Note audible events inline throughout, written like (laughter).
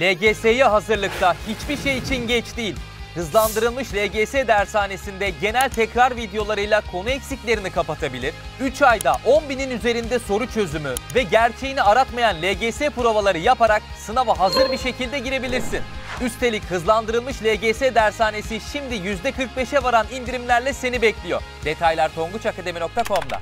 LGS'ye hazırlıkta hiçbir şey için geç değil. Hızlandırılmış LGS dershanesinde genel tekrar videolarıyla konu eksiklerini kapatabilir, 3 ayda 10 binin üzerinde soru çözümü ve gerçeğini aratmayan LGS provaları yaparak sınava hazır bir şekilde girebilirsin. Üstelik hızlandırılmış LGS dershanesi şimdi %45'e varan indirimlerle seni bekliyor. Detaylar tonguçakademi.com'da.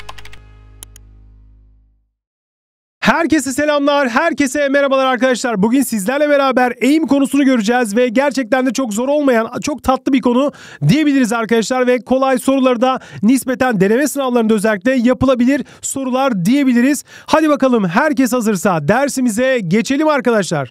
Herkese selamlar, herkese merhabalar arkadaşlar. Bugün sizlerle beraber eğim konusunu göreceğiz ve gerçekten de çok zor olmayan, çok tatlı bir konu diyebiliriz arkadaşlar ve kolay soruları da nispeten deneme sınavlarında özellikle yapılabilir sorular diyebiliriz. Hadi bakalım herkes hazırsa dersimize geçelim arkadaşlar.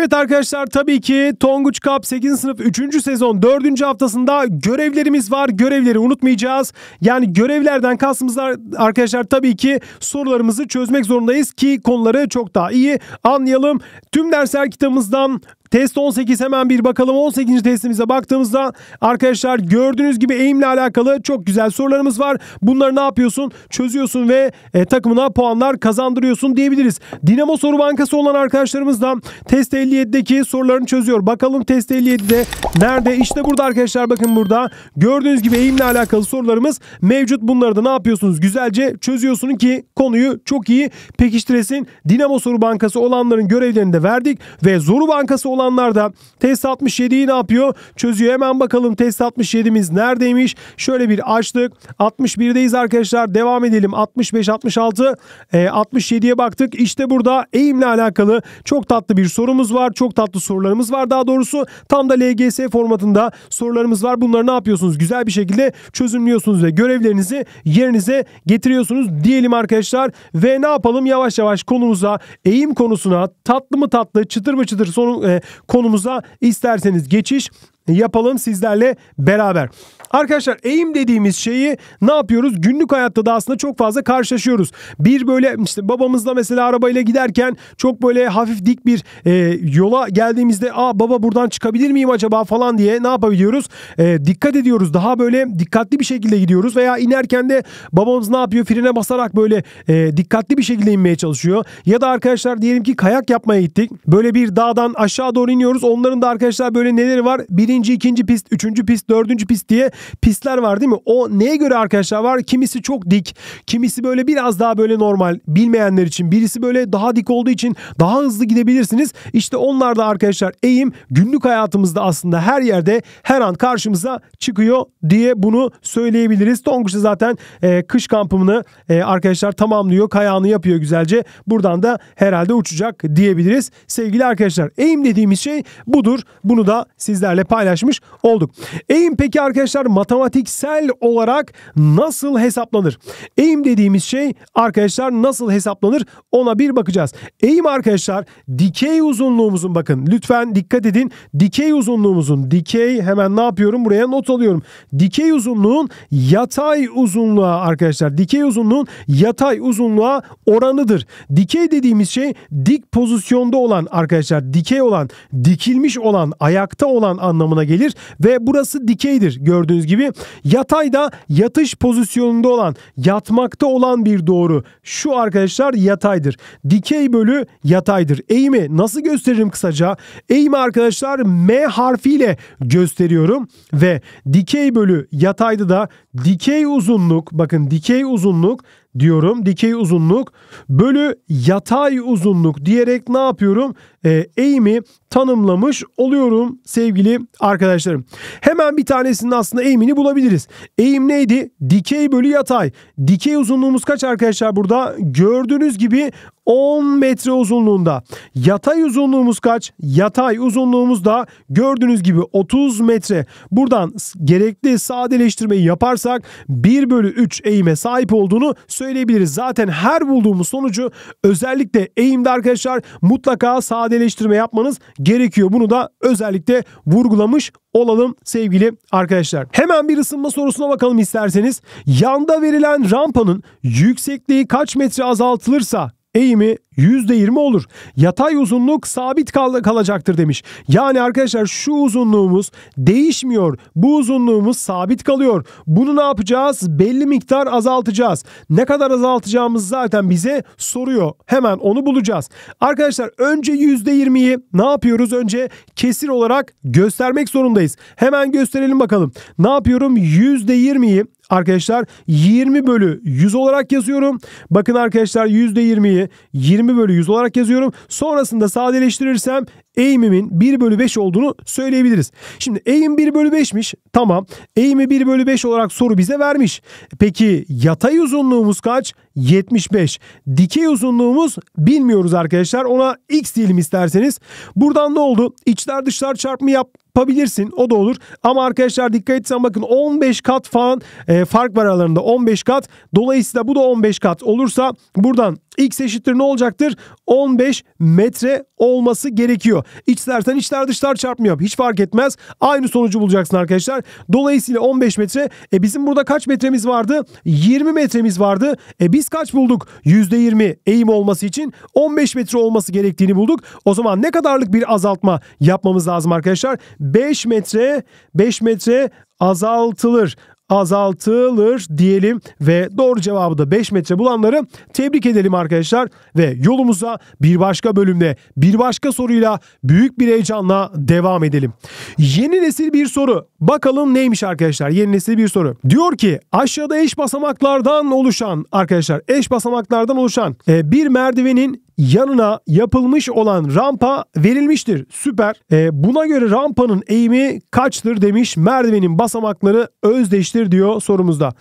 Evet arkadaşlar tabii ki Tonguç Cup 8. sınıf 3. sezon 4. haftasında görevlerimiz var. Görevleri unutmayacağız. Yani görevlerden kastımızlar arkadaşlar tabii ki sorularımızı çözmek zorundayız ki konuları çok daha iyi anlayalım. Tüm dersler kitabımızdan Test 18 hemen bir bakalım. 18. testimize baktığımızda arkadaşlar gördüğünüz gibi eğimle alakalı çok güzel sorularımız var. Bunları ne yapıyorsun? Çözüyorsun ve e, takımına puanlar kazandırıyorsun diyebiliriz. Dinamo Soru Bankası olan arkadaşlarımızdan test 50 57'deki sorularını çözüyor. Bakalım test 57'de nerede? İşte burada arkadaşlar bakın burada. Gördüğünüz gibi eğimle alakalı sorularımız mevcut. Bunları da ne yapıyorsunuz? Güzelce çözüyorsunuz ki konuyu çok iyi pekiştiresin. Dinamo Soru Bankası olanların görevlerini de verdik ve Zoru Bankası olanlar da test 67'yi ne yapıyor? Çözüyor. Hemen bakalım test 67'miz neredeymiş? Şöyle bir açtık. 61'deyiz arkadaşlar. Devam edelim. 65, 66, 67'ye baktık. İşte burada eğimle alakalı çok tatlı bir sorumuz var var. Çok tatlı sorularımız var. Daha doğrusu tam da LGS formatında sorularımız var. Bunları ne yapıyorsunuz? Güzel bir şekilde çözümlüyorsunuz ve görevlerinizi yerinize getiriyorsunuz diyelim arkadaşlar. Ve ne yapalım? Yavaş yavaş konumuza, eğim konusuna, tatlı mı tatlı, çıtır mı çıtır son e, konumuza isterseniz geçiş yapalım sizlerle beraber. Arkadaşlar eğim dediğimiz şeyi ne yapıyoruz? Günlük hayatta da aslında çok fazla karşılaşıyoruz. Bir böyle işte babamızla mesela arabayla giderken çok böyle hafif dik bir e, yola geldiğimizde aa baba buradan çıkabilir miyim acaba falan diye ne yapabiliyoruz? E, dikkat ediyoruz. Daha böyle dikkatli bir şekilde gidiyoruz veya inerken de babamız ne yapıyor? Frene basarak böyle e, dikkatli bir şekilde inmeye çalışıyor. Ya da arkadaşlar diyelim ki kayak yapmaya gittik. Böyle bir dağdan aşağı doğru iniyoruz. Onların da arkadaşlar böyle neleri var? Birinci, ikinci pist, üçüncü pist, dördüncü pist diye pistler var değil mi? O neye göre arkadaşlar var? Kimisi çok dik, kimisi böyle biraz daha böyle normal bilmeyenler için. Birisi böyle daha dik olduğu için daha hızlı gidebilirsiniz. İşte onlar da arkadaşlar eğim günlük hayatımızda aslında her yerde her an karşımıza çıkıyor diye bunu söyleyebiliriz. Tonguç zaten e, kış kampımını e, arkadaşlar tamamlıyor. Kayağını yapıyor güzelce. Buradan da herhalde uçacak diyebiliriz. Sevgili arkadaşlar eğim dediğimiz şey budur. Bunu da sizlerle paylaşmış olduk. Eğim peki arkadaşlar matematiksel olarak nasıl hesaplanır? Eğim dediğimiz şey arkadaşlar nasıl hesaplanır ona bir bakacağız. Eğim arkadaşlar dikey uzunluğumuzun bakın lütfen dikkat edin. Dikey uzunluğumuzun dikey hemen ne yapıyorum buraya not alıyorum. Dikey uzunluğun yatay uzunluğa arkadaşlar dikey uzunluğun yatay uzunluğa oranıdır. Dikey dediğimiz şey dik pozisyonda olan arkadaşlar dikey olan dikilmiş olan ayakta olan anlamına gelir ve burası dikeydir gördüğünüz gördüğünüz gibi. da yatış pozisyonunda olan, yatmakta olan bir doğru. Şu arkadaşlar yataydır. Dikey bölü yataydır. Eğimi nasıl gösteririm kısaca? Eğimi arkadaşlar M harfiyle gösteriyorum ve dikey bölü yataydı da dikey uzunluk bakın dikey uzunluk diyorum. Dikey uzunluk bölü yatay uzunluk diyerek ne yapıyorum? E, eğimi tanımlamış oluyorum sevgili arkadaşlarım. Hemen bir tanesinin aslında eğimini bulabiliriz. Eğim neydi? Dikey bölü yatay. Dikey uzunluğumuz kaç arkadaşlar burada? Gördüğünüz gibi 10 metre uzunluğunda. Yatay uzunluğumuz kaç? Yatay uzunluğumuz da gördüğünüz gibi 30 metre. Buradan gerekli sadeleştirmeyi yaparsak 1 bölü 3 eğime sahip olduğunu söyleyebiliriz. Zaten her bulduğumuz sonucu özellikle eğimde arkadaşlar mutlaka sadeleştirmeyi sadeleştirme yapmanız gerekiyor. Bunu da özellikle vurgulamış olalım sevgili arkadaşlar. Hemen bir ısınma sorusuna bakalım isterseniz. Yanda verilen rampanın yüksekliği kaç metre azaltılırsa eğimi %20 olur. Yatay uzunluk sabit kal kalacaktır demiş. Yani arkadaşlar şu uzunluğumuz değişmiyor. Bu uzunluğumuz sabit kalıyor. Bunu ne yapacağız? Belli miktar azaltacağız. Ne kadar azaltacağımız zaten bize soruyor. Hemen onu bulacağız. Arkadaşlar önce %20'yi ne yapıyoruz? Önce kesir olarak göstermek zorundayız. Hemen gösterelim bakalım. Ne yapıyorum? %20'yi arkadaşlar 20 bölü 100 olarak yazıyorum. Bakın arkadaşlar %20'yi 20 bölü 100 olarak yazıyorum. Sonrasında sadeleştirirsem eğimimin 1 bölü 5 olduğunu söyleyebiliriz. Şimdi eğim 1 bölü 5'miş. Tamam. Eğimi 1 bölü 5 olarak soru bize vermiş. Peki yatay uzunluğumuz kaç? 75. Dikey uzunluğumuz bilmiyoruz arkadaşlar. Ona x diyelim isterseniz. Buradan ne oldu? İçler dışlar çarpımı yap yapabilirsin. O da olur. Ama arkadaşlar dikkat etsen bakın 15 kat falan e, fark var aralarında. 15 kat. Dolayısıyla bu da 15 kat olursa buradan x eşittir ne olacaktır? 15 metre olması gerekiyor. İçlerden içler dışlar çarpmıyor. Hiç fark etmez. Aynı sonucu bulacaksın arkadaşlar. Dolayısıyla 15 metre. E bizim burada kaç metremiz vardı? 20 metremiz vardı. E biz kaç bulduk? %20 eğim olması için 15 metre olması gerektiğini bulduk. O zaman ne kadarlık bir azaltma yapmamız lazım arkadaşlar? 5 metre 5 metre azaltılır azaltılır diyelim ve doğru cevabı da 5 metre bulanları tebrik edelim arkadaşlar ve yolumuza bir başka bölümde bir başka soruyla büyük bir heyecanla devam edelim. Yeni nesil bir soru. Bakalım neymiş arkadaşlar? Yeni nesil bir soru. Diyor ki aşağıda eş basamaklardan oluşan arkadaşlar eş basamaklardan oluşan e, bir merdivenin yanına yapılmış olan rampa verilmiştir. Süper. E, buna göre rampanın eğimi kaçtır demiş. Merdivenin basamakları özdeştir diyor sorumuzda.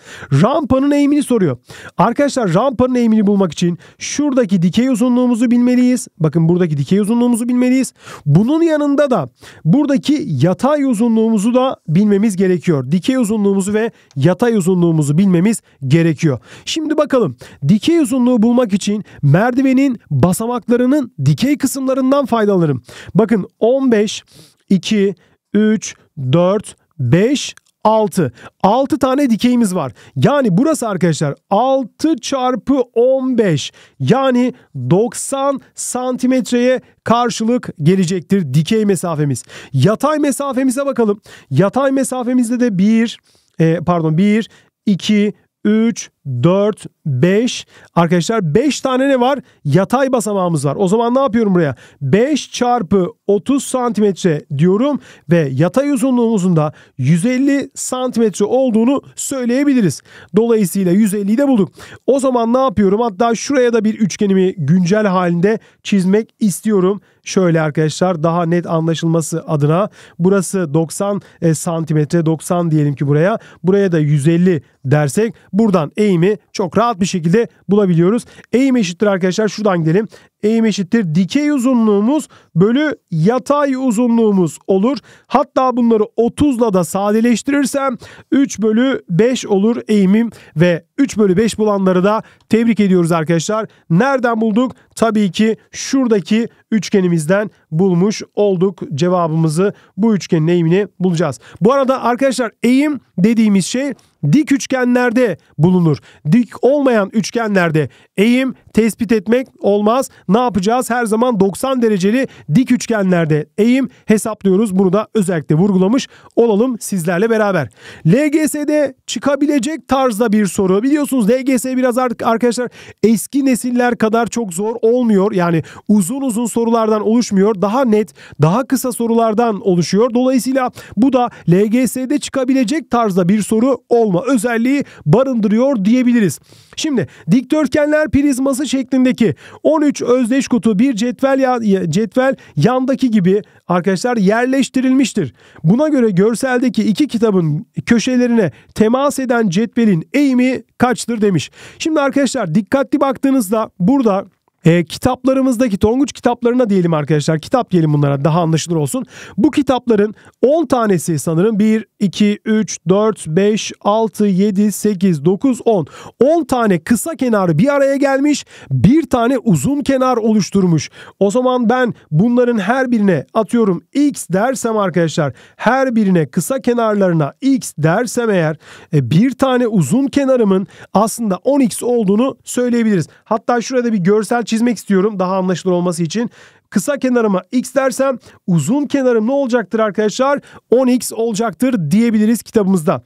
Rampanın eğimini soruyor. Arkadaşlar rampanın eğimini bulmak için şuradaki dikey uzunluğumuzu bilmeliyiz. Bakın buradaki dikey uzunluğumuzu bilmeliyiz. Bunun yanında da buradaki yatay uzunluğumuzu da bilmemiz gerekiyor. Dikey uzunluğumuzu ve yatay uzunluğumuzu bilmemiz gerekiyor. Şimdi bakalım. Dikey uzunluğu bulmak için merdivenin basamaklarının dikey kısımlarından faydalanırım. Bakın 15, 2, 3, 4, 5, 6. 6 tane dikeyimiz var. Yani burası arkadaşlar 6 çarpı 15 yani 90 santimetreye karşılık gelecektir dikey mesafemiz. Yatay mesafemize bakalım. Yatay mesafemizde de 1 e, pardon 1, 2, 3, 4, 5. Arkadaşlar 5 tane ne var? Yatay basamağımız var. O zaman ne yapıyorum buraya? 5 çarpı 30 santimetre diyorum ve yatay uzunluğumuzun da 150 santimetre olduğunu söyleyebiliriz. Dolayısıyla 150'yi de bulduk. O zaman ne yapıyorum? Hatta şuraya da bir üçgenimi güncel halinde çizmek istiyorum. Şöyle arkadaşlar daha net anlaşılması adına burası 90 e, santimetre 90 diyelim ki buraya. Buraya da 150 dersek buradan eğimi çok rahat bir şekilde bulabiliyoruz. Eğim eşittir arkadaşlar şuradan gidelim eğim eşittir dikey uzunluğumuz bölü yatay uzunluğumuz olur. Hatta bunları 30'la da sadeleştirirsem 3 bölü 5 olur eğimim ve 3 bölü 5 bulanları da tebrik ediyoruz arkadaşlar. Nereden bulduk? Tabii ki şuradaki üçgenimizden bulmuş olduk cevabımızı bu üçgenin eğimini bulacağız. Bu arada arkadaşlar eğim dediğimiz şey dik üçgenlerde bulunur. Dik olmayan üçgenlerde eğim tespit etmek olmaz. Ne yapacağız? Her zaman 90 dereceli dik üçgenlerde eğim hesaplıyoruz. Bunu da özellikle vurgulamış olalım sizlerle beraber. LGS'de çıkabilecek tarzda bir soru. Biliyorsunuz LGS biraz artık arkadaşlar eski nesiller kadar çok zor olmuyor. Yani uzun uzun sorulardan oluşmuyor. Daha net, daha kısa sorulardan oluşuyor. Dolayısıyla bu da LGS'de çıkabilecek tarzda bir soru olmuyor olma özelliği barındırıyor diyebiliriz. Şimdi dikdörtgenler prizması şeklindeki 13 özdeş kutu bir cetvel ya, cetvel yandaki gibi arkadaşlar yerleştirilmiştir. Buna göre görseldeki iki kitabın köşelerine temas eden cetvelin eğimi kaçtır demiş. Şimdi arkadaşlar dikkatli baktığınızda burada e, kitaplarımızdaki Tonguç kitaplarına diyelim arkadaşlar. Kitap diyelim bunlara daha anlaşılır olsun. Bu kitapların 10 tanesi sanırım 1, 2, 3, 4, 5, 6, 7, 8, 9, 10. 10 tane kısa kenarı bir araya gelmiş. Bir tane uzun kenar oluşturmuş. O zaman ben bunların her birine atıyorum x dersem arkadaşlar. Her birine kısa kenarlarına x dersem eğer e, bir tane uzun kenarımın aslında 10x olduğunu söyleyebiliriz. Hatta şurada bir görsel çizmek istiyorum daha anlaşılır olması için. Kısa kenarıma x dersem uzun kenarım ne olacaktır arkadaşlar? 10x olacaktır diyebiliriz kitabımızda.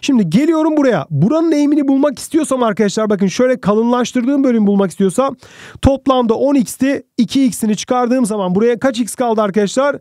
Şimdi geliyorum buraya. Buranın eğimini bulmak istiyorsam arkadaşlar bakın şöyle kalınlaştırdığım bölüm bulmak istiyorsam toplamda 10x'ti 2x'ini çıkardığım zaman buraya kaç x kaldı arkadaşlar?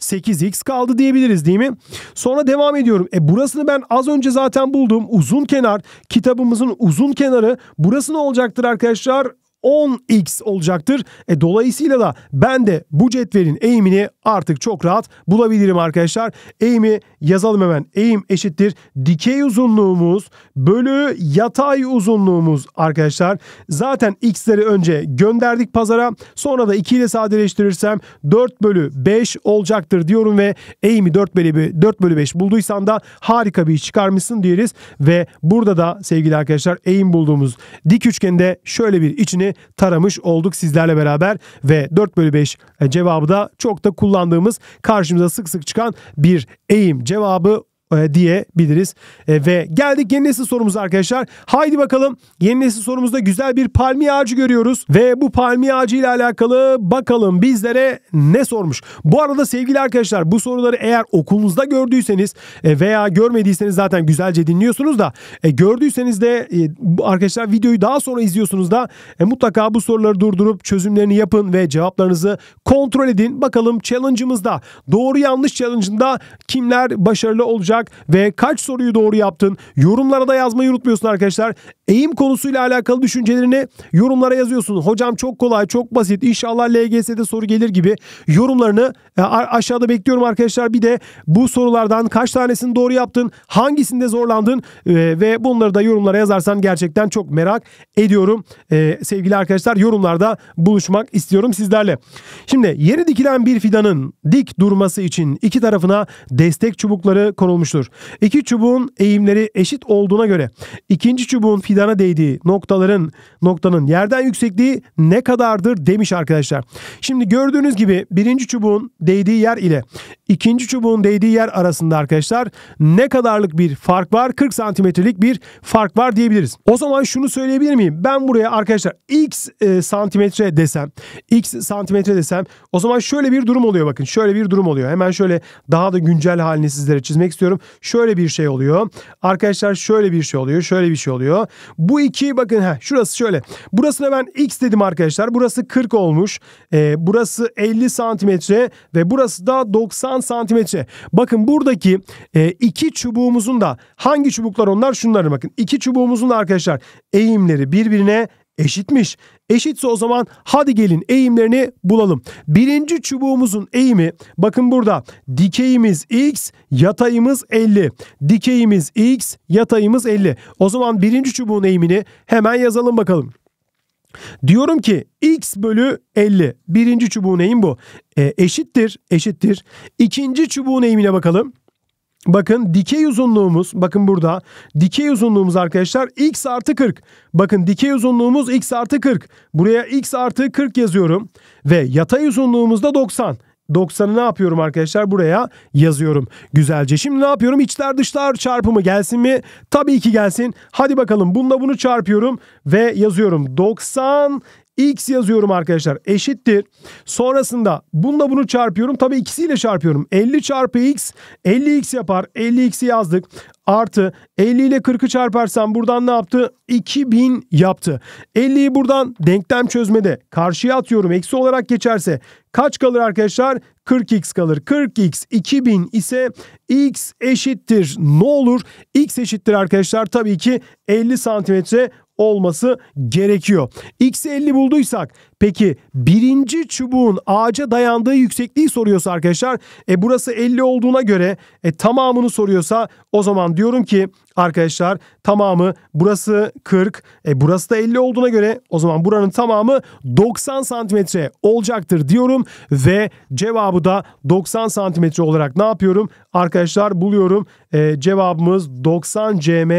8x kaldı diyebiliriz değil mi? Sonra devam ediyorum. E burasını ben az önce zaten buldum. Uzun kenar kitabımızın uzun kenarı burası ne olacaktır arkadaşlar? 10x olacaktır. E, dolayısıyla da ben de bu cetvelin eğimini artık çok rahat bulabilirim arkadaşlar. Eğimi yazalım hemen. Eğim eşittir. Dikey uzunluğumuz bölü yatay uzunluğumuz arkadaşlar. Zaten x'leri önce gönderdik pazara. Sonra da 2 ile sadeleştirirsem 4 bölü 5 olacaktır diyorum ve eğimi 4 bölü, 4 bölü 5 bulduysan da harika bir iş çıkarmışsın diyoruz. Ve burada da sevgili arkadaşlar eğim bulduğumuz dik üçgende şöyle bir içini taramış olduk sizlerle beraber ve 4 bölü 5 e, cevabı da çok da kullandığımız karşımıza sık sık çıkan bir eğim cevabı e, diyebiliriz. E, ve geldik yeni nesil sorumuza arkadaşlar. Haydi bakalım yeni nesil sorumuzda güzel bir palmiye ağacı görüyoruz. Ve bu palmiye ağacı ile alakalı bakalım bizlere ne sormuş. Bu arada sevgili arkadaşlar bu soruları eğer okulunuzda gördüyseniz e, veya görmediyseniz zaten güzelce dinliyorsunuz da e, gördüyseniz de e, arkadaşlar videoyu daha sonra izliyorsunuz da e, mutlaka bu soruları durdurup çözümlerini yapın ve cevaplarınızı kontrol edin. Bakalım challenge'ımızda doğru yanlış challenge'ında kimler başarılı olacak olacak ve kaç soruyu doğru yaptın? Yorumlara da yazmayı unutmuyorsun arkadaşlar. Eğim konusuyla alakalı düşüncelerini yorumlara yazıyorsun. Hocam çok kolay, çok basit. İnşallah LGS'de soru gelir gibi yorumlarını e, aşağıda bekliyorum arkadaşlar. Bir de bu sorulardan kaç tanesini doğru yaptın? Hangisinde zorlandın? E, ve bunları da yorumlara yazarsan gerçekten çok merak ediyorum. E, sevgili arkadaşlar yorumlarda buluşmak istiyorum sizlerle. Şimdi yeni dikilen bir fidanın dik durması için iki tarafına destek çubukları konulmuş olmuştur. İki çubuğun eğimleri eşit olduğuna göre ikinci çubuğun fidana değdiği noktaların noktanın yerden yüksekliği ne kadardır demiş arkadaşlar. Şimdi gördüğünüz gibi birinci çubuğun değdiği yer ile ikinci çubuğun değdiği yer arasında arkadaşlar ne kadarlık bir fark var? 40 santimetrelik bir fark var diyebiliriz. O zaman şunu söyleyebilir miyim? Ben buraya arkadaşlar x e, santimetre desem, x santimetre desem o zaman şöyle bir durum oluyor bakın. Şöyle bir durum oluyor. Hemen şöyle daha da güncel halini sizlere çizmek istiyorum. Şöyle bir şey oluyor. Arkadaşlar şöyle bir şey oluyor. Şöyle bir şey oluyor. Bu iki bakın ha şurası şöyle. Burasına ben x dedim arkadaşlar. Burası 40 olmuş. Ee, burası 50 santimetre ve burası da 90 santimetre. Bakın buradaki e, iki çubuğumuzun da hangi çubuklar onlar? Şunları bakın. İki çubuğumuzun da arkadaşlar eğimleri birbirine Eşitmiş. Eşitse o zaman hadi gelin eğimlerini bulalım. Birinci çubuğumuzun eğimi bakın burada dikeyimiz x yatayımız 50. Dikeyimiz x yatayımız 50. O zaman birinci çubuğun eğimini hemen yazalım bakalım. Diyorum ki x bölü 50 birinci çubuğun eğim bu. E, eşittir eşittir. İkinci çubuğun eğimine bakalım. Bakın dikey uzunluğumuz bakın burada dikey uzunluğumuz arkadaşlar x artı 40. Bakın dikey uzunluğumuz x artı 40. Buraya x artı 40 yazıyorum ve yatay uzunluğumuz da 90. 90'ı ne yapıyorum arkadaşlar? Buraya yazıyorum güzelce. Şimdi ne yapıyorum? İçler dışlar çarpımı gelsin mi? Tabii ki gelsin. Hadi bakalım. Bunda bunu çarpıyorum ve yazıyorum. 90 x yazıyorum arkadaşlar eşittir. Sonrasında bununla bunu çarpıyorum. Tabii ikisiyle çarpıyorum. 50 çarpı x 50x yapar. 50x'i yazdık. Artı 50 ile 40'ı çarparsam buradan ne yaptı? 2000 yaptı. 50'yi buradan denklem çözmede karşıya atıyorum. Eksi olarak geçerse kaç kalır arkadaşlar? 40x kalır. 40x 2000 ise x eşittir. Ne olur? x eşittir arkadaşlar tabii ki 50 santimetre olması gerekiyor. X 50 bulduysak Peki birinci çubuğun ağaca dayandığı yüksekliği soruyorsa arkadaşlar e burası 50 olduğuna göre e, tamamını soruyorsa o zaman diyorum ki arkadaşlar tamamı burası 40 e burası da 50 olduğuna göre o zaman buranın tamamı 90 santimetre olacaktır diyorum ve cevabı da 90 santimetre olarak ne yapıyorum arkadaşlar buluyorum e, cevabımız 90 cm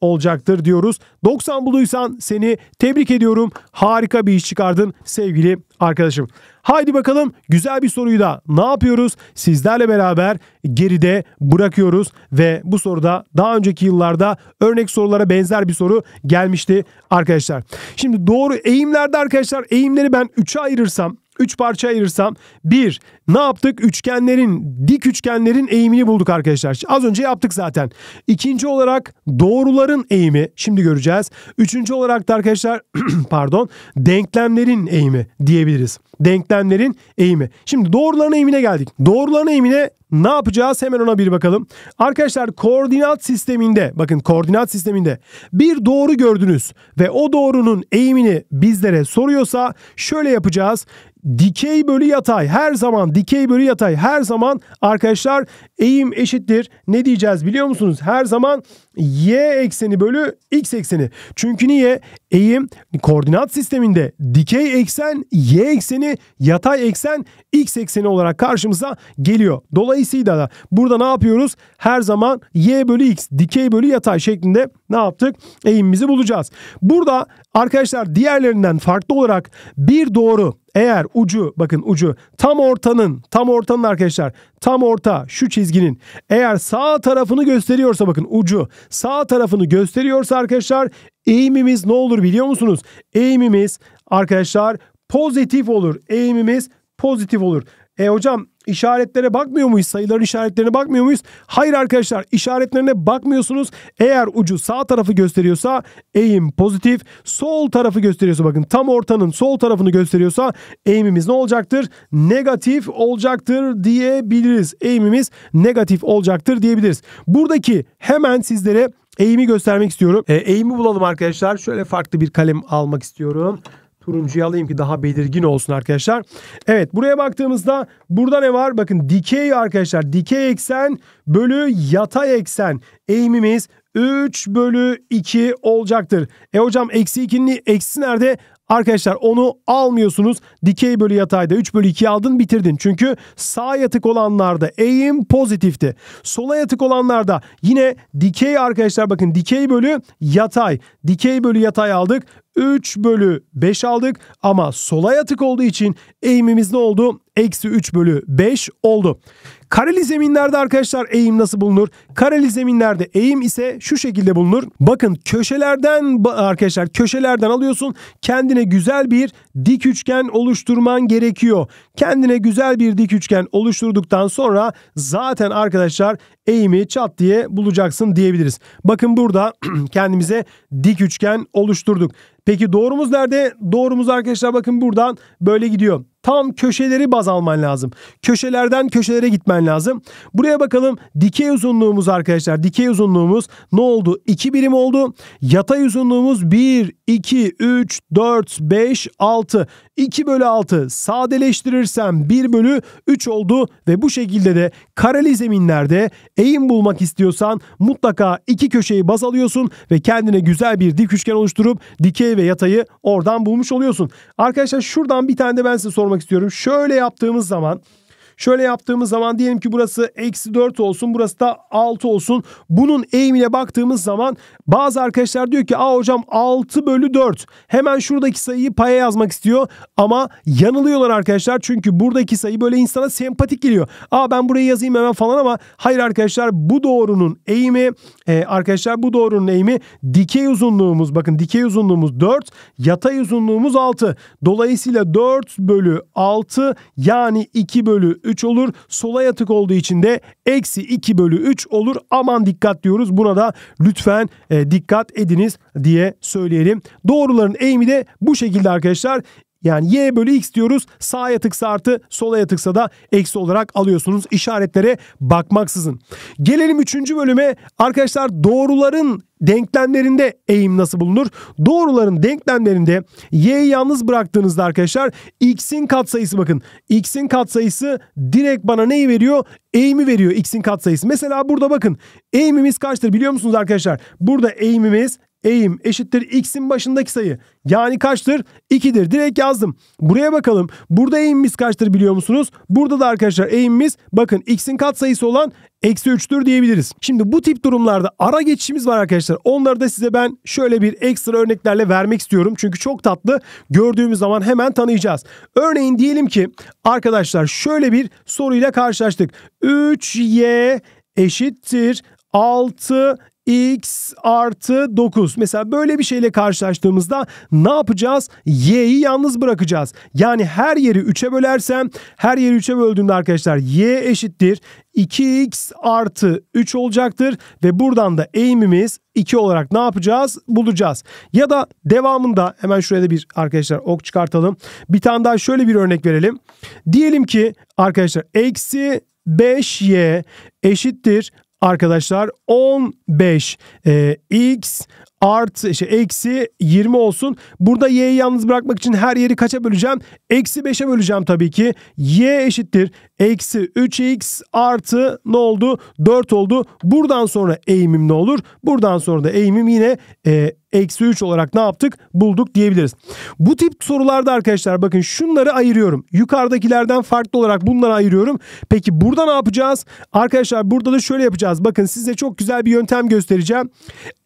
olacaktır diyoruz 90 buluysan seni tebrik ediyorum harika bir iş çıkardın sevgili arkadaşım. Haydi bakalım güzel bir soruyu da ne yapıyoruz? Sizlerle beraber geride bırakıyoruz ve bu soruda daha önceki yıllarda örnek sorulara benzer bir soru gelmişti arkadaşlar. Şimdi doğru eğimlerde arkadaşlar eğimleri ben 3'e ayırırsam 3 parça ayırırsam 1 ne yaptık? Üçgenlerin dik üçgenlerin eğimini bulduk arkadaşlar. Az önce yaptık zaten. ikinci olarak doğruların eğimi şimdi göreceğiz. Üçüncü olarak da arkadaşlar (clears throat) pardon denklemlerin eğimi diyebiliriz. Denklemlerin eğimi. Şimdi doğruların eğimine geldik. Doğruların eğimine ne yapacağız? Hemen ona bir bakalım. Arkadaşlar koordinat sisteminde bakın koordinat sisteminde bir doğru gördünüz ve o doğrunun eğimini bizlere soruyorsa şöyle yapacağız dikey bölü yatay her zaman dikey bölü yatay her zaman arkadaşlar eğim eşittir. Ne diyeceğiz biliyor musunuz? Her zaman y ekseni bölü x ekseni. Çünkü niye? Eğim koordinat sisteminde dikey eksen y ekseni yatay eksen x ekseni olarak karşımıza geliyor. Dolayısıyla da burada ne yapıyoruz? Her zaman y bölü x dikey bölü yatay şeklinde ne yaptık? Eğimimizi bulacağız. Burada arkadaşlar diğerlerinden farklı olarak bir doğru eğer ucu bakın ucu tam ortanın tam ortanın arkadaşlar tam orta şu çizginin eğer sağ tarafını gösteriyorsa bakın ucu sağ tarafını gösteriyorsa arkadaşlar eğimimiz ne olur biliyor musunuz? Eğimimiz arkadaşlar pozitif olur. Eğimimiz pozitif olur. E hocam işaretlere bakmıyor muyuz? Sayıların işaretlerine bakmıyor muyuz? Hayır arkadaşlar işaretlerine bakmıyorsunuz. Eğer ucu sağ tarafı gösteriyorsa eğim pozitif. Sol tarafı gösteriyorsa bakın tam ortanın sol tarafını gösteriyorsa eğimimiz ne olacaktır? Negatif olacaktır diyebiliriz. Eğimimiz negatif olacaktır diyebiliriz. Buradaki hemen sizlere eğimi göstermek istiyorum. E, eğimi bulalım arkadaşlar. Şöyle farklı bir kalem almak istiyorum. Turuncuya alayım ki daha belirgin olsun arkadaşlar. Evet buraya baktığımızda burada ne var? Bakın dikey arkadaşlar. Dikey eksen bölü yatay eksen eğimimiz 3 bölü 2 olacaktır. E hocam eksi 2'nin eksi nerede? Arkadaşlar onu almıyorsunuz. Dikey bölü yatayda 3 bölü 2 aldın bitirdin. Çünkü sağ yatık olanlarda eğim pozitifti. Sola yatık olanlarda yine dikey arkadaşlar bakın dikey bölü yatay. Dikey bölü yatay aldık. 3 bölü 5 aldık ama sola yatık olduğu için eğimimiz ne oldu? Eksi 3 bölü 5 oldu. Kareli zeminlerde arkadaşlar eğim nasıl bulunur? Kareli zeminlerde eğim ise şu şekilde bulunur. Bakın köşelerden arkadaşlar köşelerden alıyorsun. Kendine güzel bir dik üçgen oluşturman gerekiyor. Kendine güzel bir dik üçgen oluşturduktan sonra zaten arkadaşlar eğimi çat diye bulacaksın diyebiliriz. Bakın burada (clears throat) kendimize dik üçgen oluşturduk. Peki doğrumuz nerede? Doğrumuz arkadaşlar bakın buradan böyle gidiyor. Tam köşeleri baz alman lazım. Köşelerden köşelere gitmen lazım. Buraya bakalım dikey uzunluğumuz arkadaşlar. Dikey uzunluğumuz ne oldu? 2 birim oldu. Yatay uzunluğumuz 1, 2, 3, 4, 5, 6. 2 bölü 6 sadeleştirirsem 1 bölü 3 oldu ve bu şekilde de kareli zeminlerde eğim bulmak istiyorsan mutlaka iki köşeyi baz alıyorsun ve kendine güzel bir dik üçgen oluşturup dikey ve yatayı oradan bulmuş oluyorsun. Arkadaşlar şuradan bir tane de ben size sormak istiyorum. Şöyle yaptığımız zaman Şöyle yaptığımız zaman diyelim ki burası eksi 4 olsun burası da 6 olsun. Bunun eğimine baktığımız zaman bazı arkadaşlar diyor ki aa hocam 6 bölü 4. Hemen şuradaki sayıyı paya yazmak istiyor ama yanılıyorlar arkadaşlar. Çünkü buradaki sayı böyle insana sempatik geliyor. Aa ben burayı yazayım hemen falan ama hayır arkadaşlar bu doğrunun eğimi e, arkadaşlar bu doğrunun eğimi dikey uzunluğumuz bakın dikey uzunluğumuz 4 yatay uzunluğumuz 6. Dolayısıyla 4 bölü 6 yani 2 bölü 3 olur. Sola yatık olduğu için de eksi 2 bölü 3 olur. Aman dikkat diyoruz. Buna da lütfen e, dikkat ediniz diye söyleyelim. Doğruların eğimi de bu şekilde arkadaşlar. Yani y bölü x diyoruz. Sağa yatıksa artı, sola yatıksa da eksi olarak alıyorsunuz işaretlere bakmaksızın. Gelelim üçüncü bölüme. Arkadaşlar doğruların denklemlerinde eğim nasıl bulunur? Doğruların denklemlerinde y'yi yalnız bıraktığınızda arkadaşlar x'in katsayısı bakın. x'in katsayısı direkt bana neyi veriyor? Eğimi veriyor x'in katsayısı. Mesela burada bakın eğimimiz kaçtır biliyor musunuz arkadaşlar? Burada eğimimiz eğim eşittir x'in başındaki sayı. Yani kaçtır? 2'dir. Direkt yazdım. Buraya bakalım. Burada eğimimiz kaçtır biliyor musunuz? Burada da arkadaşlar eğimimiz bakın x'in katsayısı olan eksi 3'tür diyebiliriz. Şimdi bu tip durumlarda ara geçişimiz var arkadaşlar. Onları da size ben şöyle bir ekstra örneklerle vermek istiyorum. Çünkü çok tatlı. Gördüğümüz zaman hemen tanıyacağız. Örneğin diyelim ki arkadaşlar şöyle bir soruyla karşılaştık. 3y eşittir 6 x artı 9. Mesela böyle bir şeyle karşılaştığımızda ne yapacağız? y'yi yalnız bırakacağız. Yani her yeri 3'e bölersem her yeri 3'e böldüğümde arkadaşlar y eşittir 2x artı 3 olacaktır ve buradan da eğimimiz 2 olarak ne yapacağız? Bulacağız. Ya da devamında hemen şuraya da bir arkadaşlar ok çıkartalım. Bir tane daha şöyle bir örnek verelim. Diyelim ki arkadaşlar eksi 5y eşittir arkadaşlar 15 e, x artı işte eksi 20 olsun. Burada y'yi yalnız bırakmak için her yeri kaça böleceğim? Eksi 5'e böleceğim tabii ki. y eşittir. Eksi 3x artı ne oldu? 4 oldu. Buradan sonra eğimim ne olur? Buradan sonra da eğimim yine e, eksi 3 olarak ne yaptık? Bulduk diyebiliriz. Bu tip sorularda arkadaşlar bakın şunları ayırıyorum. Yukarıdakilerden farklı olarak bunları ayırıyorum. Peki burada ne yapacağız? Arkadaşlar burada da şöyle yapacağız. Bakın size çok güzel bir yöntem göstereceğim.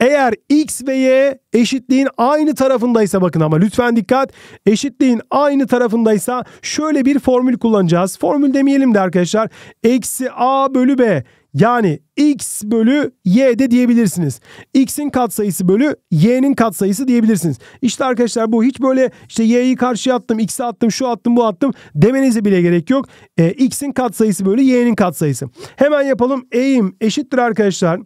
Eğer x X ve Y eşitliğin aynı tarafındaysa bakın ama lütfen dikkat. Eşitliğin aynı tarafındaysa şöyle bir formül kullanacağız. Formül demeyelim de arkadaşlar. Eksi A bölü B yani x bölü y de diyebilirsiniz. x'in katsayısı bölü y'nin katsayısı diyebilirsiniz. İşte arkadaşlar bu hiç böyle işte y'yi karşıya attım, x'e attım, şu attım, bu attım demenize bile gerek yok. E, x'in katsayısı bölü y'nin katsayısı. Hemen yapalım. eğim eşittir arkadaşlar.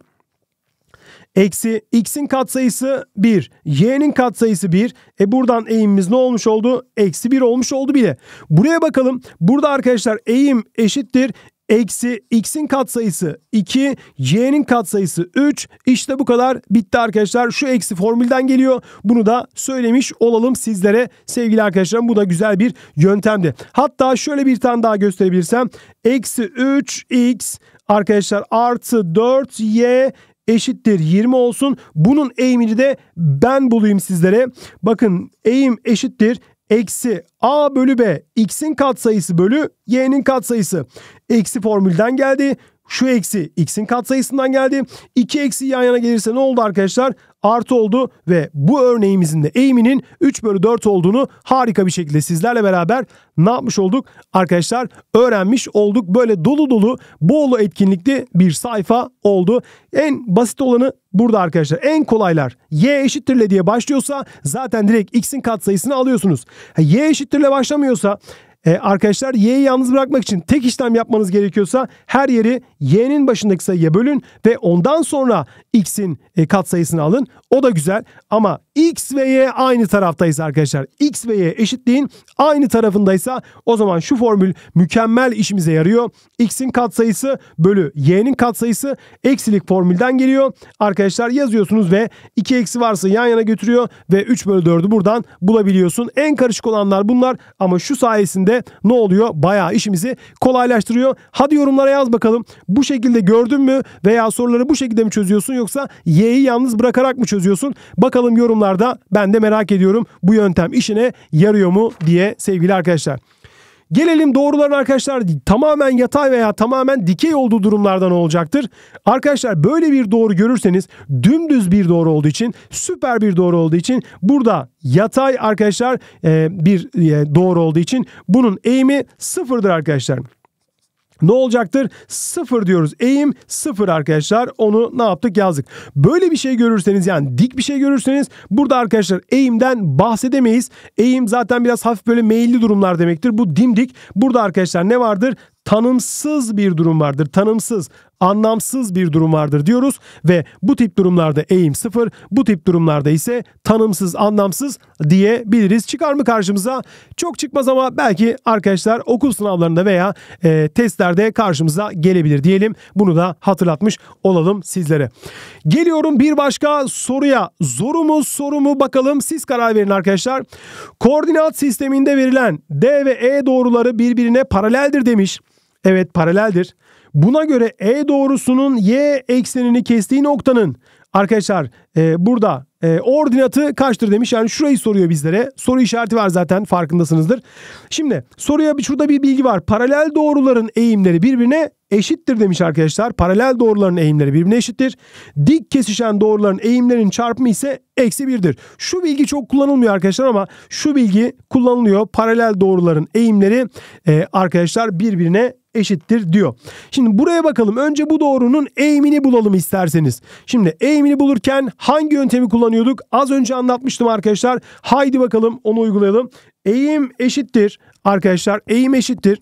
Eksi x'in katsayısı 1. Y'nin katsayısı 1. E buradan eğimimiz ne olmuş oldu? Eksi 1 olmuş oldu bile. Buraya bakalım. Burada arkadaşlar eğim eşittir. Eksi x'in katsayısı 2, y'nin katsayısı 3. İşte bu kadar bitti arkadaşlar. Şu eksi formülden geliyor. Bunu da söylemiş olalım sizlere sevgili arkadaşlarım. Bu da güzel bir yöntemdi. Hatta şöyle bir tane daha gösterebilirsem. Eksi 3x arkadaşlar artı 4y eşittir 20 olsun. Bunun eğimini de ben bulayım sizlere. Bakın eğim eşittir eksi a bölü b x'in katsayısı bölü y'nin katsayısı. Eksi formülden geldi. Şu eksi x'in katsayısından geldi. 2 eksi yan yana gelirse ne oldu arkadaşlar? artı oldu ve bu örneğimizin de eğiminin 3 bölü 4 olduğunu harika bir şekilde sizlerle beraber ne yapmış olduk? Arkadaşlar öğrenmiş olduk. Böyle dolu dolu bollu etkinlikli bir sayfa oldu. En basit olanı burada arkadaşlar. En kolaylar y eşittirle diye başlıyorsa zaten direkt x'in katsayısını alıyorsunuz. Y eşittirle başlamıyorsa e, arkadaşlar y'yi yalnız bırakmak için tek işlem yapmanız gerekiyorsa her yeri y'nin başındaki sayıya bölün ve ondan sonra x'in e, katsayısını alın. O da güzel ama X ve Y aynı taraftayız arkadaşlar. X ve Y eşitliğin aynı tarafındaysa o zaman şu formül mükemmel işimize yarıyor. X'in katsayısı bölü Y'nin katsayısı eksilik formülden geliyor. Arkadaşlar yazıyorsunuz ve 2 eksi varsa yan yana götürüyor ve 3 bölü 4'ü buradan bulabiliyorsun. En karışık olanlar bunlar ama şu sayesinde ne oluyor? Bayağı işimizi kolaylaştırıyor. Hadi yorumlara yaz bakalım. Bu şekilde gördün mü veya soruları bu şekilde mi çözüyorsun yoksa Y'yi yalnız bırakarak mı çözüyorsun? Bakalım yorumlar Buralarda ben de merak ediyorum bu yöntem işine yarıyor mu diye sevgili arkadaşlar. Gelelim doğruların arkadaşlar tamamen yatay veya tamamen dikey olduğu durumlardan olacaktır. Arkadaşlar böyle bir doğru görürseniz dümdüz bir doğru olduğu için süper bir doğru olduğu için burada yatay arkadaşlar bir doğru olduğu için bunun eğimi sıfırdır arkadaşlar ne olacaktır? Sıfır diyoruz. Eğim sıfır arkadaşlar. Onu ne yaptık yazdık. Böyle bir şey görürseniz yani dik bir şey görürseniz burada arkadaşlar eğimden bahsedemeyiz. Eğim zaten biraz hafif böyle meyilli durumlar demektir. Bu dimdik. Burada arkadaşlar ne vardır? tanımsız bir durum vardır. Tanımsız anlamsız bir durum vardır diyoruz ve bu tip durumlarda eğim sıfır, bu tip durumlarda ise tanımsız, anlamsız diyebiliriz. Çıkar mı karşımıza? Çok çıkmaz ama belki arkadaşlar okul sınavlarında veya e, testlerde karşımıza gelebilir diyelim. Bunu da hatırlatmış olalım sizlere. Geliyorum bir başka soruya. Zoru mu soru mu bakalım siz karar verin arkadaşlar. Koordinat sisteminde verilen D ve E doğruları birbirine paraleldir demiş. Evet paraleldir. Buna göre E doğrusunun Y eksenini kestiği noktanın arkadaşlar e, burada e, ordinatı kaçtır demiş. Yani şurayı soruyor bizlere. Soru işareti var zaten farkındasınızdır. Şimdi soruya bir şurada bir bilgi var. Paralel doğruların eğimleri birbirine eşittir demiş arkadaşlar. Paralel doğruların eğimleri birbirine eşittir. Dik kesişen doğruların eğimlerinin çarpımı ise eksi birdir. Şu bilgi çok kullanılmıyor arkadaşlar ama şu bilgi kullanılıyor. Paralel doğruların eğimleri e, arkadaşlar birbirine eşittir diyor. Şimdi buraya bakalım. Önce bu doğrunun eğimini bulalım isterseniz. Şimdi eğimini bulurken hangi yöntemi kullanıyorduk? Az önce anlatmıştım arkadaşlar. Haydi bakalım onu uygulayalım. Eğim eşittir arkadaşlar. Eğim eşittir.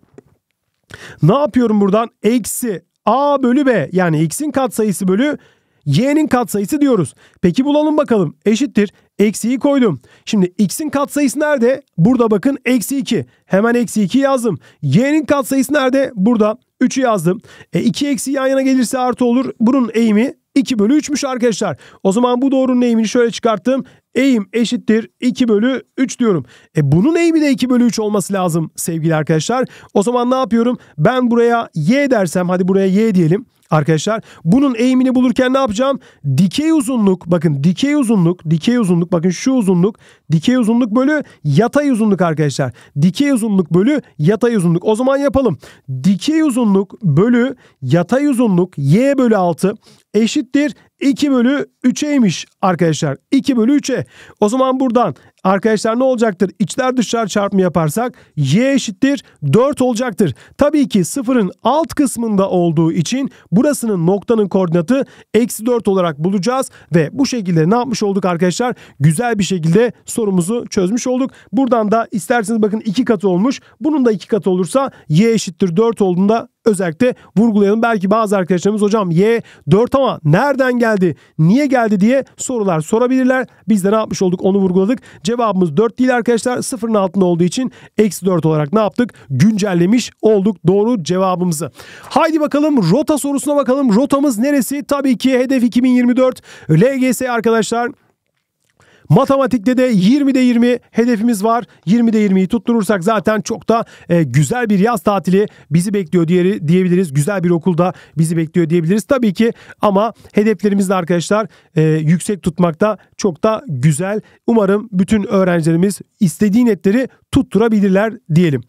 Ne yapıyorum buradan? Eksi a bölü b yani x'in katsayısı bölü y'nin katsayısı diyoruz. Peki bulalım bakalım. Eşittir. Eksiyi koydum. Şimdi x'in katsayısı nerede? Burada bakın eksi 2. Hemen eksi 2 yazdım. Y'nin katsayısı nerede? Burada 3'ü yazdım. E 2 eksi yan yana gelirse artı olur. Bunun eğimi 2 bölü 3'müş arkadaşlar. O zaman bu doğrunun eğimini şöyle çıkarttım. Eğim eşittir 2 bölü 3 diyorum. E bunun eğimi de 2 bölü 3 olması lazım sevgili arkadaşlar. O zaman ne yapıyorum? Ben buraya y dersem hadi buraya y diyelim. Arkadaşlar bunun eğimini bulurken ne yapacağım? Dikey uzunluk bakın dikey uzunluk dikey uzunluk bakın şu uzunluk Dikey uzunluk bölü yatay uzunluk arkadaşlar. Dikey uzunluk bölü yatay uzunluk. O zaman yapalım. Dikey uzunluk bölü yatay uzunluk y bölü 6 eşittir 2 bölü 3'eymiş arkadaşlar. 2 bölü 3'e. O zaman buradan arkadaşlar ne olacaktır? İçler dışlar çarpımı yaparsak y eşittir 4 olacaktır. Tabii ki sıfırın alt kısmında olduğu için burasının noktanın koordinatı eksi 4 olarak bulacağız. Ve bu şekilde ne yapmış olduk arkadaşlar? Güzel bir şekilde sorumuzu çözmüş olduk. Buradan da isterseniz bakın iki katı olmuş. Bunun da iki katı olursa y eşittir 4 olduğunda özellikle vurgulayalım. Belki bazı arkadaşlarımız hocam Y 4 ama nereden geldi? Niye geldi diye sorular sorabilirler. Biz de ne yapmış olduk onu vurguladık. Cevabımız 4 değil arkadaşlar. Sıfırın altında olduğu için eksi 4 olarak ne yaptık? Güncellemiş olduk doğru cevabımızı. Haydi bakalım rota sorusuna bakalım. Rotamız neresi? Tabii ki hedef 2024 LGS arkadaşlar. Matematikte de 20'de 20 hedefimiz var. 20'de 20'yi tutturursak zaten çok da e, güzel bir yaz tatili bizi bekliyor diye, diyebiliriz. Güzel bir okulda bizi bekliyor diyebiliriz tabii ki ama hedeflerimizi arkadaşlar e, yüksek tutmakta çok da güzel. Umarım bütün öğrencilerimiz istediği netleri tutturabilirler diyelim.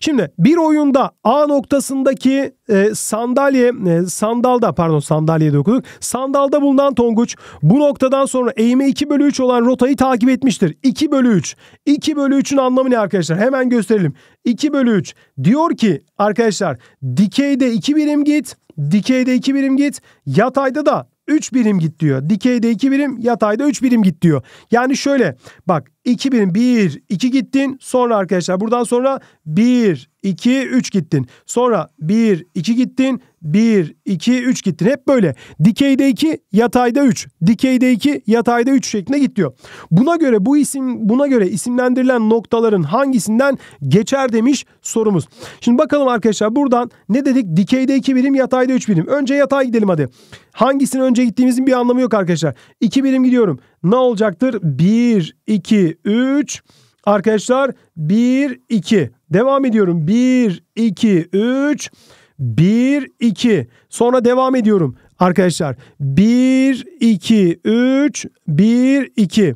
Şimdi bir oyunda A noktasındaki e, sandalye e, sandalda pardon sandalyede okuduk. Sandalda bulunan Tonguç bu noktadan sonra eğimi 2 bölü 3 olan rotayı takip etmiştir. 2 bölü 3. 2 bölü 3'ün anlamı ne arkadaşlar? Hemen gösterelim. 2 bölü 3 diyor ki arkadaşlar dikeyde 2 birim git. Dikeyde 2 birim git. Yatayda da 3 birim git diyor. Dikeyde 2 birim, yatayda 3 birim git diyor. Yani şöyle bak 2001, 2 gittin. Sonra arkadaşlar buradan sonra 1, 2, 3 gittin. Sonra 1, 2 gittin. 1, 2, 3 gittin. Hep böyle. Dikeyde 2, yatayda 3. Dikeyde 2, yatayda 3 şeklinde git diyor. Buna göre bu isim buna göre isimlendirilen noktaların hangisinden geçer demiş sorumuz. Şimdi bakalım arkadaşlar buradan ne dedik? Dikeyde 2 birim, yatayda 3 birim. Önce yatay gidelim hadi. Hangisinin önce gittiğimizin bir anlamı yok arkadaşlar. 2 birim gidiyorum ne olacaktır? 1, 2, 3. Arkadaşlar 1, 2. Devam ediyorum. 1, 2, 3. 1, 2. Sonra devam ediyorum. Arkadaşlar 1, 2, 3, 1, 2.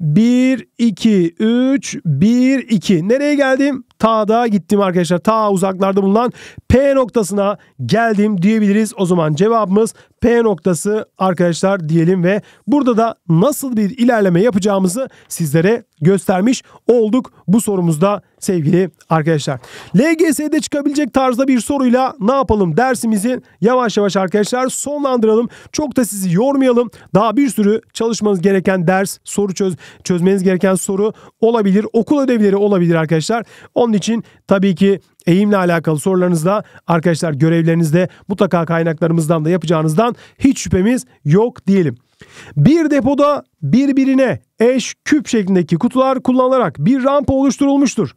1, 2, 3, 1, 2. Nereye geldim? Ta'da gittim arkadaşlar. Ta uzaklarda bulunan P noktasına geldim diyebiliriz. O zaman cevabımız P noktası arkadaşlar diyelim ve burada da nasıl bir ilerleme yapacağımızı sizlere göstermiş olduk bu sorumuzda sevgili arkadaşlar. LGS'de çıkabilecek tarzda bir soruyla ne yapalım dersimizi yavaş yavaş arkadaşlar sonlandıralım. Çok da sizi yormayalım. Daha bir sürü çalışmanız gereken ders, soru çöz çözmeniz gereken soru olabilir. Okul ödevleri olabilir arkadaşlar. Onun için tabii ki eğimle alakalı sorularınızda arkadaşlar görevlerinizde mutlaka kaynaklarımızdan da yapacağınızdan hiç şüphemiz yok diyelim. Bir depoda birbirine eş küp şeklindeki kutular kullanılarak bir rampa oluşturulmuştur.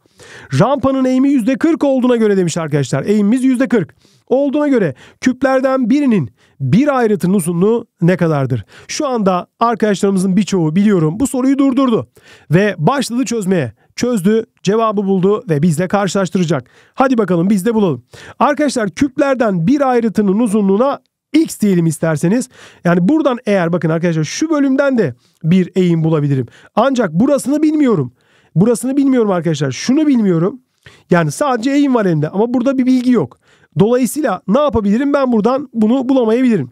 Rampanın eğimi %40 olduğuna göre demiş arkadaşlar. Eğimimiz %40 olduğuna göre küplerden birinin bir ayrıtının uzunluğu ne kadardır? Şu anda arkadaşlarımızın birçoğu biliyorum bu soruyu durdurdu ve başladı çözmeye. Çözdü, cevabı buldu ve bizle karşılaştıracak. Hadi bakalım biz de bulalım. Arkadaşlar küplerden bir ayrıtının uzunluğuna x diyelim isterseniz. Yani buradan eğer bakın arkadaşlar şu bölümden de bir eğim bulabilirim. Ancak burasını bilmiyorum. Burasını bilmiyorum arkadaşlar. Şunu bilmiyorum. Yani sadece eğim var elinde ama burada bir bilgi yok. Dolayısıyla ne yapabilirim? Ben buradan bunu bulamayabilirim.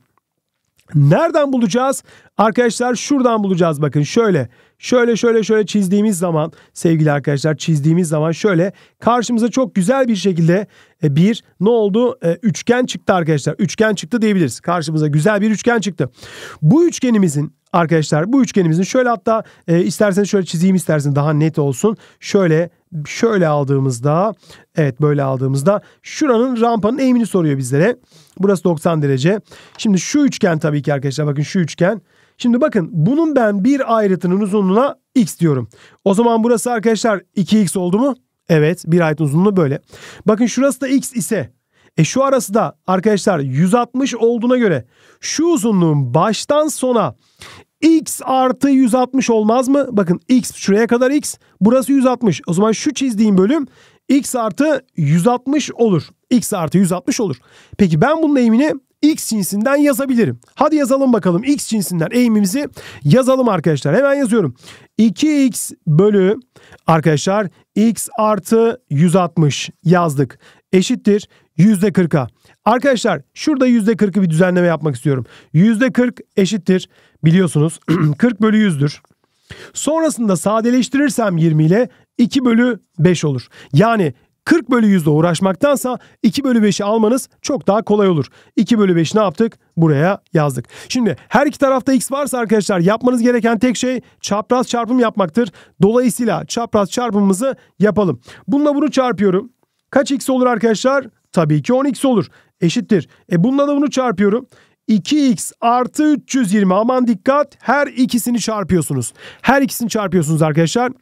Nereden bulacağız? Arkadaşlar şuradan bulacağız bakın şöyle. Şöyle şöyle şöyle çizdiğimiz zaman sevgili arkadaşlar çizdiğimiz zaman şöyle karşımıza çok güzel bir şekilde e, bir ne oldu? E, üçgen çıktı arkadaşlar. Üçgen çıktı diyebiliriz. Karşımıza güzel bir üçgen çıktı. Bu üçgenimizin arkadaşlar bu üçgenimizin şöyle hatta e, isterseniz şöyle çizeyim isterseniz daha net olsun. Şöyle şöyle aldığımızda evet böyle aldığımızda şuranın rampanın eğimini soruyor bizlere. Burası 90 derece. Şimdi şu üçgen tabii ki arkadaşlar bakın şu üçgen. Şimdi bakın bunun ben bir ayrıtının uzunluğuna x diyorum. O zaman burası arkadaşlar 2x oldu mu? Evet bir ayrıtın uzunluğu böyle. Bakın şurası da x ise e şu arası da arkadaşlar 160 olduğuna göre şu uzunluğun baştan sona x artı 160 olmaz mı? Bakın x şuraya kadar x burası 160. O zaman şu çizdiğim bölüm x artı 160 olur. x artı 160 olur. Peki ben bunun eğimini x cinsinden yazabilirim. Hadi yazalım bakalım x cinsinden eğimimizi yazalım arkadaşlar. Hemen yazıyorum. 2x bölü arkadaşlar x artı 160 yazdık. Eşittir %40'a. Arkadaşlar şurada %40'ı bir düzenleme yapmak istiyorum. %40 eşittir biliyorsunuz 40 (clears throat) bölü 100'dür. Sonrasında sadeleştirirsem 20 ile 2 bölü 5 olur. Yani 40 bölü 100 uğraşmaktansa 2 bölü 5'i almanız çok daha kolay olur. 2 bölü 5 ne yaptık? Buraya yazdık. Şimdi her iki tarafta x varsa arkadaşlar yapmanız gereken tek şey çapraz çarpım yapmaktır. Dolayısıyla çapraz çarpımımızı yapalım. Bununla bunu çarpıyorum. Kaç x olur arkadaşlar? Tabii ki 10x olur. Eşittir. E bununla da bunu çarpıyorum. 2x artı 320 aman dikkat her ikisini çarpıyorsunuz. Her ikisini çarpıyorsunuz arkadaşlar.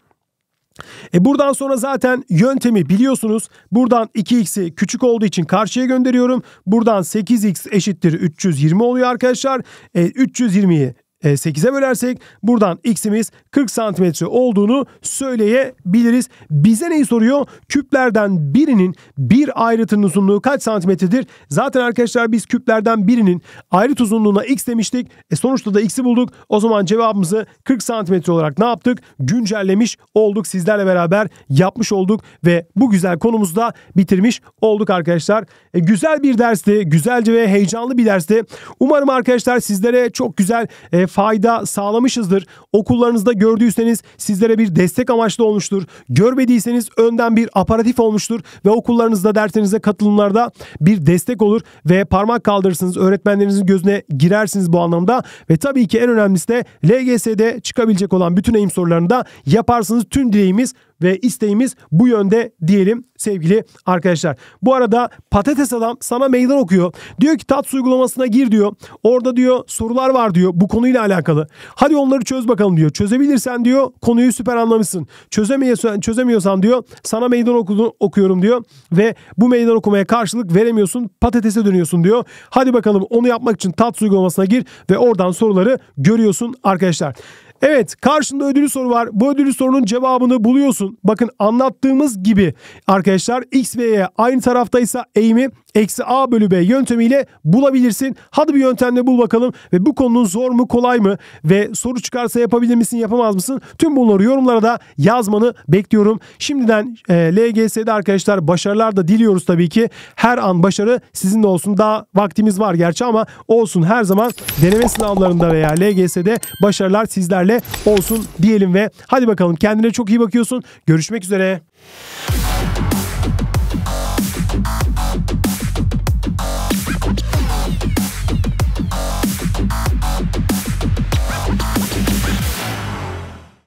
E buradan sonra zaten yöntemi biliyorsunuz. Buradan 2x'i küçük olduğu için karşıya gönderiyorum. Buradan 8x eşittir 320 oluyor arkadaşlar. E, 320'yi 8'e bölersek buradan x'imiz 40 santimetre olduğunu söyleyebiliriz. Bize neyi soruyor? Küplerden birinin bir ayrıtın uzunluğu kaç santimetredir? Zaten arkadaşlar biz küplerden birinin ayrıt uzunluğuna x demiştik. E, sonuçta da x'i bulduk. O zaman cevabımızı 40 santimetre olarak ne yaptık? Güncellemiş olduk. Sizlerle beraber yapmış olduk ve bu güzel konumuzu da bitirmiş olduk arkadaşlar. E, güzel bir dersti. Güzelce ve heyecanlı bir dersti. Umarım arkadaşlar sizlere çok güzel e, fayda sağlamışızdır. Okullarınızda gördüyseniz sizlere bir destek amaçlı olmuştur. Görmediyseniz önden bir aparatif olmuştur ve okullarınızda derslerinize katılımlarda bir destek olur ve parmak kaldırırsınız. Öğretmenlerinizin gözüne girersiniz bu anlamda ve tabii ki en önemlisi de LGS'de çıkabilecek olan bütün eğim sorularını da yaparsınız. Tüm dileğimiz ve isteğimiz bu yönde diyelim sevgili arkadaşlar. Bu arada patates adam sana meydan okuyor. Diyor ki tat uygulamasına gir diyor. Orada diyor sorular var diyor bu konuyla alakalı. Hadi onları çöz bakalım diyor. Çözebilirsen diyor konuyu süper anlamışsın. Çözemiyorsan, çözemiyorsan diyor sana meydan okudu okuyorum diyor. Ve bu meydan okumaya karşılık veremiyorsun patatese dönüyorsun diyor. Hadi bakalım onu yapmak için tat uygulamasına gir ve oradan soruları görüyorsun arkadaşlar. Evet karşında ödülü soru var. Bu ödülü sorunun cevabını buluyorsun. Bakın anlattığımız gibi arkadaşlar x ve y aynı taraftaysa eğimi eksi a bölü b yöntemiyle bulabilirsin. Hadi bir yöntemle bul bakalım ve bu konunun zor mu kolay mı ve soru çıkarsa yapabilir misin yapamaz mısın? Tüm bunları yorumlara da yazmanı bekliyorum. Şimdiden e, LGS'de arkadaşlar başarılar da diliyoruz tabii ki. Her an başarı sizin de olsun. Daha vaktimiz var gerçi ama olsun her zaman deneme sınavlarında veya LGS'de başarılar sizlerle haberlerle olsun diyelim ve hadi bakalım kendine çok iyi bakıyorsun. Görüşmek üzere.